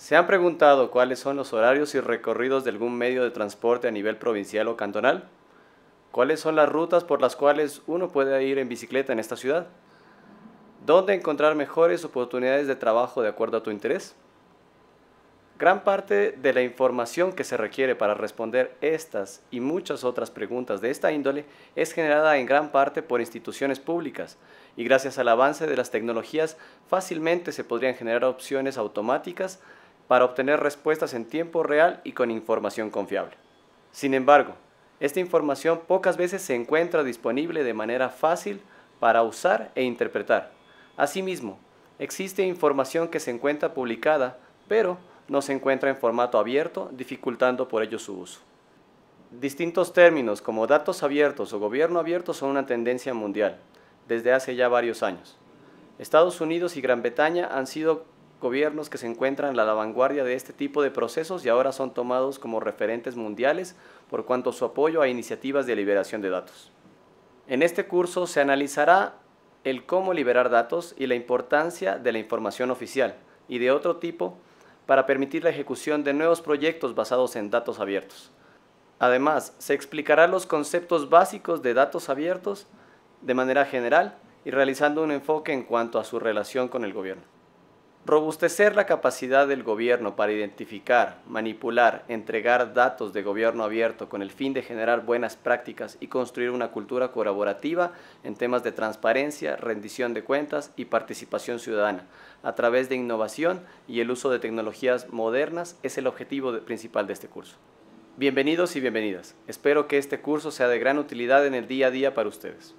¿Se han preguntado cuáles son los horarios y recorridos de algún medio de transporte a nivel provincial o cantonal? ¿Cuáles son las rutas por las cuales uno puede ir en bicicleta en esta ciudad? ¿Dónde encontrar mejores oportunidades de trabajo de acuerdo a tu interés? Gran parte de la información que se requiere para responder estas y muchas otras preguntas de esta índole es generada en gran parte por instituciones públicas y gracias al avance de las tecnologías fácilmente se podrían generar opciones automáticas para obtener respuestas en tiempo real y con información confiable. Sin embargo, esta información pocas veces se encuentra disponible de manera fácil para usar e interpretar. Asimismo, existe información que se encuentra publicada, pero no se encuentra en formato abierto, dificultando por ello su uso. Distintos términos como datos abiertos o gobierno abierto son una tendencia mundial desde hace ya varios años. Estados Unidos y Gran Bretaña han sido gobiernos que se encuentran en la vanguardia de este tipo de procesos y ahora son tomados como referentes mundiales por cuanto a su apoyo a iniciativas de liberación de datos. En este curso se analizará el cómo liberar datos y la importancia de la información oficial y de otro tipo para permitir la ejecución de nuevos proyectos basados en datos abiertos. Además, se explicará los conceptos básicos de datos abiertos de manera general y realizando un enfoque en cuanto a su relación con el gobierno. Robustecer la capacidad del gobierno para identificar, manipular, entregar datos de gobierno abierto con el fin de generar buenas prácticas y construir una cultura colaborativa en temas de transparencia, rendición de cuentas y participación ciudadana a través de innovación y el uso de tecnologías modernas es el objetivo principal de este curso. Bienvenidos y bienvenidas. Espero que este curso sea de gran utilidad en el día a día para ustedes.